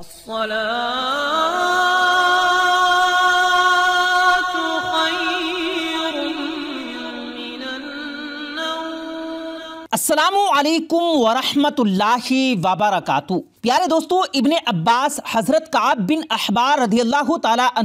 الصلاة خير من النوم السلام عليكم ورحمة الله وبركاته प्यारे दोस्तों इबन अब्बास हज़रत काब बिन अहबार रदी अल्लाह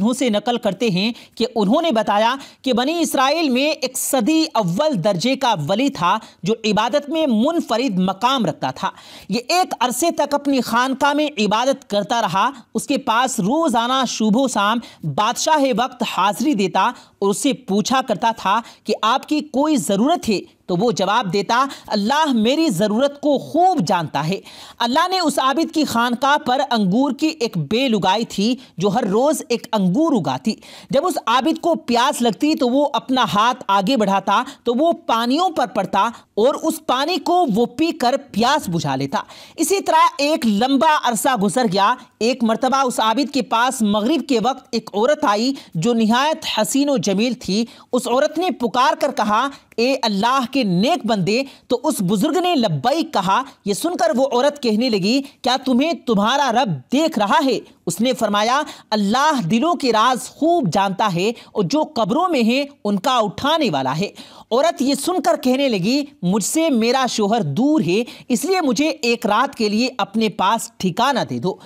तु से नकल करते हैं कि उन्होंने बताया कि बनी इसराइल में एक सदी अव्वल दर्जे का वली था जो इबादत में मुनफरिद मकाम रखता था ये एक अरसे तक अपनी खानका में इबादत करता रहा उसके पास रोज़ाना शुभ शाम बादशाह वक्त हाजिरी देता और उससे पूछा करता था कि आपकी कोई ज़रूरत है तो वो जवाब देता अल्लाह मेरी ज़रूरत को खूब जानता है अल्लाह ने उस आबिद की खानका पर अंगूर की एक बेल उगाई थी जो हर रोज एक अंगूर उगाती जब उस आबिद को प्यास लगती तो वो अपना हाथ आगे बढ़ाता तो वो पानियों पर पड़ता और उस पानी को वो पीकर प्यास बुझा लेता इसी तरह एक लंबा अरसा गुजर गया एक मरतबा उस आबिद के पास मगरिब के वक्त एक औरत आई जो नहायत हसीन व जमील थी उस औरत ने पुकार कर कहा ए अल्लाह के नेक बंदे तो उस बुजुर्ग ने लब्बई कहा यह सुनकर वो औरत कहने लगी क्या क्या तुम्हें तुम्हारा रब देख रहा है उसने फरमाया अल्लाह दिलों के राज खूब जानता है और जो कब्रों में है उनका उठाने वाला है औरत ये सुनकर कहने लगी मुझसे मेरा शोहर दूर है इसलिए मुझे एक रात के लिए अपने पास ठिकाना दे दो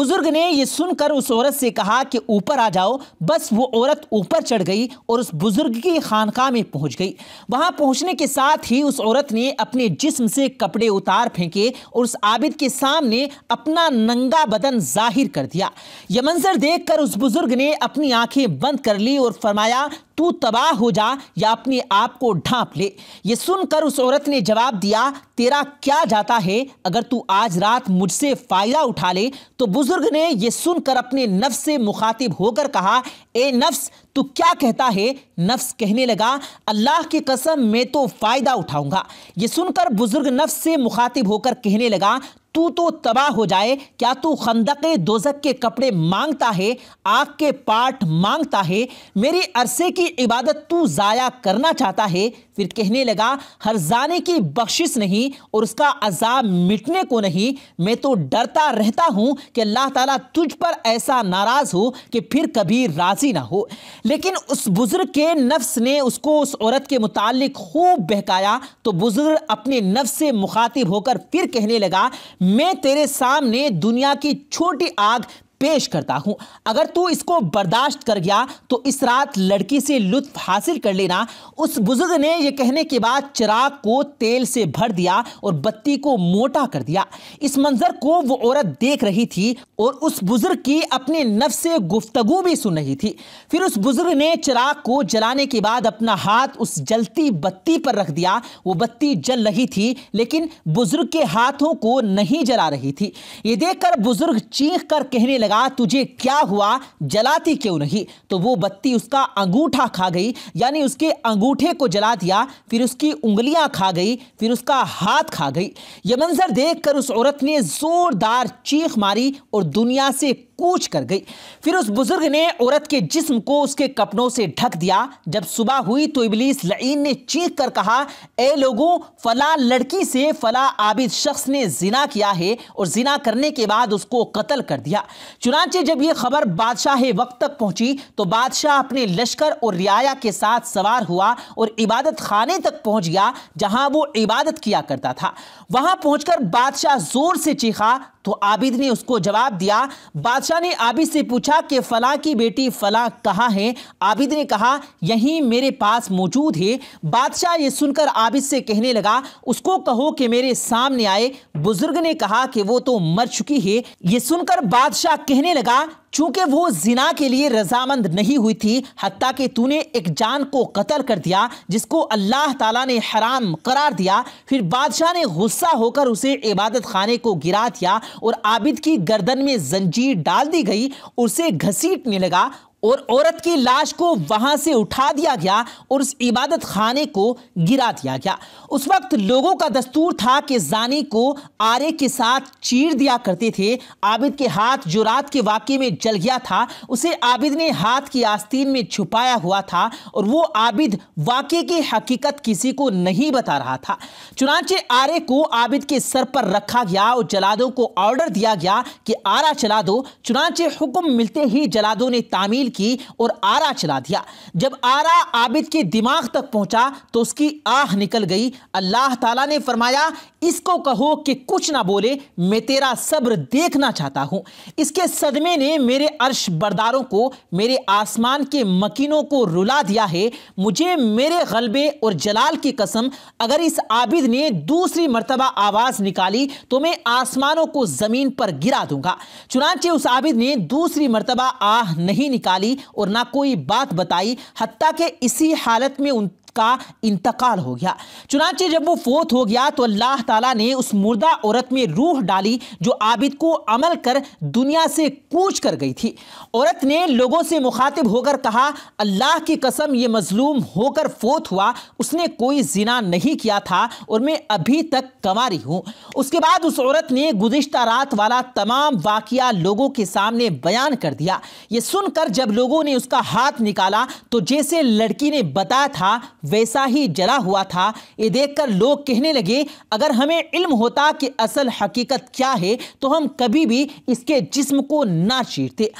बुजुर्ग ने यह सुनकर उस औरत से कहा कि ऊपर आ जाओ बस वो औरत ऊपर चढ़ गई और उस बुजुर्ग की खानका में पहुंच गई वहां पहुंचने के साथ ही उस औरत ने अपने जिस्म से कपड़े उतार फेंके और उस आबिद के सामने अपना नंगा बदन जाहिर कर दिया दिया यह मंजर देखकर उस बुजुर्ग ने अपनी आंखें बंद कर ली और फरमाया तू तबाह हो जा या अपने आप को ढांप ले ये सुनकर उस औरत ने जवाब दिया तेरा क्या जाता है अगर तू आज रात मुझसे फ़ायदा उठा ले तो बुज़ुर्ग ने यह सुनकर अपने नफ्स से मुखातिब होकर कहा ए नफ्स तू क्या कहता है नफ्स कहने लगा अल्लाह की कसम मैं तो फ़ायदा उठाऊंगा ये सुनकर बुज़ुर्ग नफ्स से मुखातिब होकर कहने लगा तू तो तबाह हो जाए क्या तू खंदक दोजक के कपड़े मांगता है आग के पाठ मांगता है मेरे अरसे की इबादत तू ज़ाया करना चाहता है फिर कहने लगा हर जाने की बख्शिश नहीं और उसका अजाब मिटने को नहीं मैं तो डरता रहता हूँ कि अल्लाह ताला तुझ पर ऐसा नाराज़ हो कि फिर कभी राज़ी ना हो लेकिन उस बुज़ुर्ग के नफ्स ने उसको उस औरत के मुतालिक खूब बहकाया तो बुज़ुर्ग अपने नफ्स से मुखातिब होकर फिर कहने लगा मैं तेरे सामने दुनिया की छोटी आग पेश करता हूं अगर तू इसको बर्दाश्त कर गया तो इस रात लड़की से लुत्फ हासिल कर लेना उस बुजुर्ग ने यह कहने के बाद चिराग को तेल से भर दिया और बत्ती को मोटा कर दिया इस मंजर को वो औरत देख रही थी और उस बुजुर्ग की अपने नफ से गुफ्तगु भी सुन रही थी फिर उस बुजुर्ग ने चिराग को जलाने के बाद अपना हाथ उस जलती बत्ती पर रख दिया वो बत्ती जल रही थी लेकिन बुजुर्ग के हाथों को नहीं जला रही थी ये देखकर बुजुर्ग चीख कर कहने लगे लगा तुझे क्या हुआ जलाती क्यों नहीं तो वो बत्ती उसका अंगूठा खा गई यानी उसके अंगूठे को जला दिया फिर उसकी उंगलियां खा गई फिर उसका हाथ खा गई ये मंजर देखकर उस औरत ने जोरदार चीख मारी और दुनिया से कूच कर गई फिर उस बुजुर्ग ने औरत के जिस्म को उसके कपड़ों से ढक दिया जब सुबह हुई तो इबलीस लईन ने चीख कर कहा ए लोगों फला लड़की से फला आबिद शख्स ने जिना किया है और जिना करने के बाद उसको कत्ल कर दिया चुनाचे जब यह खबर बादशाह वक्त तक पहुंची तो बादशाह अपने लश्कर और रियाया के साथ सवार हुआ और इबादत खाने तक पहुंच गया जहां वो इबादत किया करता था वहां पहुंचकर बादशाह जोर से चीखा तो आबिद ने उसको जवाब दिया बाद बादशाह ने आबिद से पूछा कि फला की बेटी फला कहाँ है आबिद ने कहा यहीं मेरे पास मौजूद है बादशाह ये सुनकर आबिद से कहने लगा उसको कहो कि मेरे सामने आए बुजुर्ग ने कहा कि वो तो मर चुकी है ये सुनकर बादशाह कहने लगा चूंकि वो जिना के लिए रजामंद नहीं हुई थी हती कि तूने एक जान को कत्ल कर दिया जिसको अल्लाह ताला ने हराम करार दिया फिर बादशाह ने गुस्सा होकर उसे इबादत खाने को गिरा दिया और आबिद की गर्दन में जंजीर डाल दी गई उसे घसीटने लगा और औरत की लाश को वहां से उठा दिया गया और उस इबादत खाने को गिरा दिया गया उस वक्त लोगों का दस्तूर था कि जानी को आरे के साथ चीर दिया करते थे आबिद के हाथ जो रात के वाक्य में जल गया था उसे आबिद ने हाथ की आस्तीन में छुपाया हुआ था और वो आबिद वाक्य की हकीकत किसी को नहीं बता रहा था चुनाचे आरे को आबिद के सर पर रखा गया और जलादों को ऑर्डर दिया गया कि आरा चला दो चुनाचे हुक्म मिलते ही जलादों ने तामील की और आरा चला दिया जब आरा आबिद के दिमाग तक पहुंचा तो उसकी आह निकल गई अल्लाह ताला ने फरमाया इसको कहो कि कुछ ना बोले मैं तेरा सब्र देखना चाहता हूं इसके सदमे ने मेरे अर्श बरदारों को मेरे आसमान के मकीनों को रुला दिया है मुझे मेरे गलबे और जलाल की कसम अगर इस आबिद ने दूसरी मरतबा आवाज़ निकाली तो मैं आसमानों को ज़मीन पर गिरा दूंगा चुनाचे उस आबिद ने दूसरी मरतबा आह नहीं निकाली डाली और ना कोई बात बताई हती के इसी हालत में उन का इंतकाल हो गया चुनाचे जब वो फोत हो गया तो अल्लाह ताला ने उस मुर्दा औरत में रूह डाली जो आबिद को अमल कर दुनिया से कूच कर गई थी औरत ने लोगों से मुखातिब होकर कहा अल्लाह की कसम ये मजलूम होकर फोत हुआ उसने कोई जिना नहीं किया था और मैं अभी तक कमारी हूँ उसके बाद उस औरत ने गुजशत रात वाला तमाम वाक़ लोगों के सामने बयान कर दिया ये सुनकर जब लोगों ने उसका हाथ निकाला तो जैसे लड़की ने बताया था वैसा ही जला हुआ था ये देखकर लोग कहने लगे अगर हमें इल्म होता कि असल हकीकत क्या है तो हम कभी भी इसके जिस्म को ना चीरते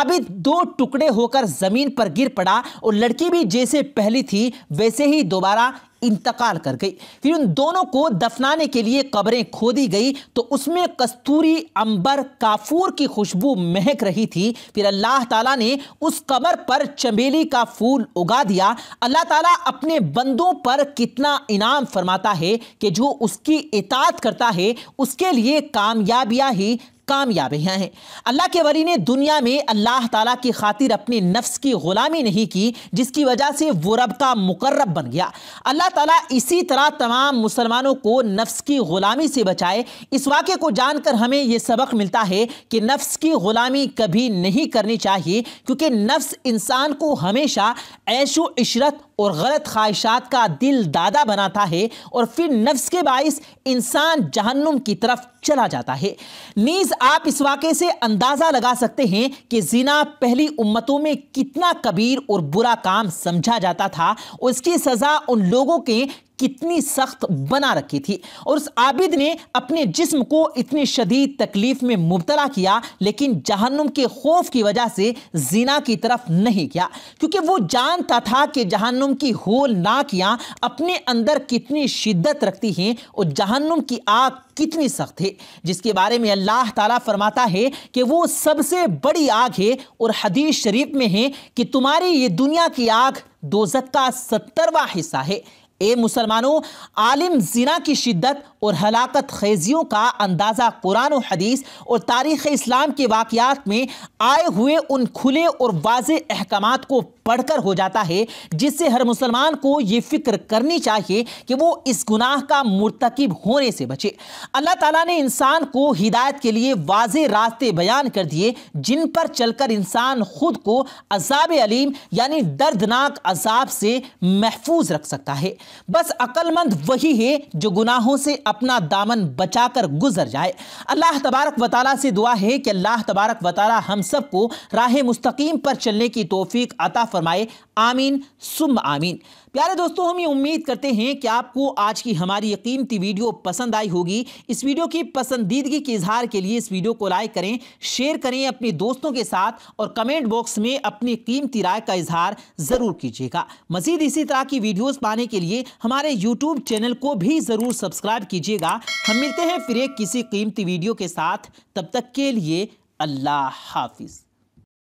आबिद दो टुकड़े होकर ज़मीन पर गिर पड़ा और लड़की भी जैसे पहली थी वैसे ही दोबारा इंतकाल कर गई फिर उन दोनों को दफनाने के लिए कब्रें खोदी गई तो उसमें कस्तूरी अंबर काफूर की खुशबू महक रही थी फिर अल्लाह ताला ने उस कबर पर चमेली का फूल उगा दिया अल्लाह ताला अपने बंदों पर कितना इनाम फरमाता है कि जो उसकी इतात करता है उसके लिए कामयाबियाँ ही कामयाबियाँ हैं अल्लाह के वरी ने दुनिया में अल्लाह ताला की खातिर अपनी नफ्स की ग़ुलामी नहीं की जिसकी वजह से वो रब का मुकर्रब बन गया अल्लाह ताला इसी तरह तमाम मुसलमानों को नफ्स की ग़ुलामी से बचाए इस वाक्य को जानकर हमें यह सबक मिलता है कि नफ्स की ग़ुलामी कभी नहीं करनी चाहिए क्योंकि नफ्स इंसान को हमेशा ऐशो इशरत और गलत ख्वाहिशात का दिल दादा बनाता है और फिर नफ्स के बायस इंसान जहन्नुम की तरफ चला जाता है नीज आप इस वाक़े से अंदाज़ा लगा सकते हैं कि जिना पहली उम्मतों में कितना कबीर और बुरा काम समझा जाता था उसकी सज़ा उन लोगों के कितनी सख्त बना रखी थी और उस आबिद ने अपने जिस्म को इतनी शदीद तकलीफ में मुबतला किया लेकिन जहन्नुम के खौफ की वजह से जीना की तरफ नहीं किया क्योंकि वो जानता था कि जहन्नुम की होल नाकियाँ अपने अंदर कितनी शिद्दत रखती हैं और जहन्नुम की आग कितनी सख्त है जिसके बारे में अल्लाह ताला फरमाता है कि वो सबसे बड़ी आग है और हदीस शरीफ में है कि तुम्हारी ये दुनिया की आग दोजक का सत्तरवा हिस्सा है ए मुसलमानों आलिम जिना की शिद्दत और हलाकत खेजियों का अंदाज़ा कुरान और हदीस और तारीख़ इस्लाम के वाक़ात में आए हुए उन खुले और वाज अहकाम को पढ़कर हो जाता है जिससे हर मुसलमान को ये फ़िक्र करनी चाहिए कि वो इस गुनाह का मरतकब होने से बचे अल्लाह ताला ने इंसान को हिदायत के लिए वाज रास्ते बयान कर दिए जिन पर चलकर इंसान ख़ुद को अजाब अलीम यानी दर्दनाक अजाब से महफूज रख सकता है बस अक्लमंद वही है जो गुनाहों से अपना दामन बचाकर गुजर जाए अल्लाह तबारक वाली से दुआ है कि अल्लाह तबारक वाली हम सबको राह मुस्तकीम पर चलने की तोफीक अता फ़रमाए आमीन सुम आमीन प्यारे दोस्तों हम ये उम्मीद करते हैं कि आपको आज की हमारी ये कीमती वीडियो पसंद आई होगी इस वीडियो की पसंदीदगी के इजहार के लिए इस वीडियो को लाइक करें शेयर करें अपने दोस्तों के साथ और कमेंट बॉक्स में अपनी कीमती राय का इजहार ज़रूर कीजिएगा मज़ीद इसी तरह की वीडियोज़ पाने के लिए हमारे यूट्यूब चैनल को भी ज़रूर सब्सक्राइब कीजिएगा हम मिलते हैं फिर एक किसी कीमती वीडियो के साथ तब तक के लिए अल्लाह हाफिज़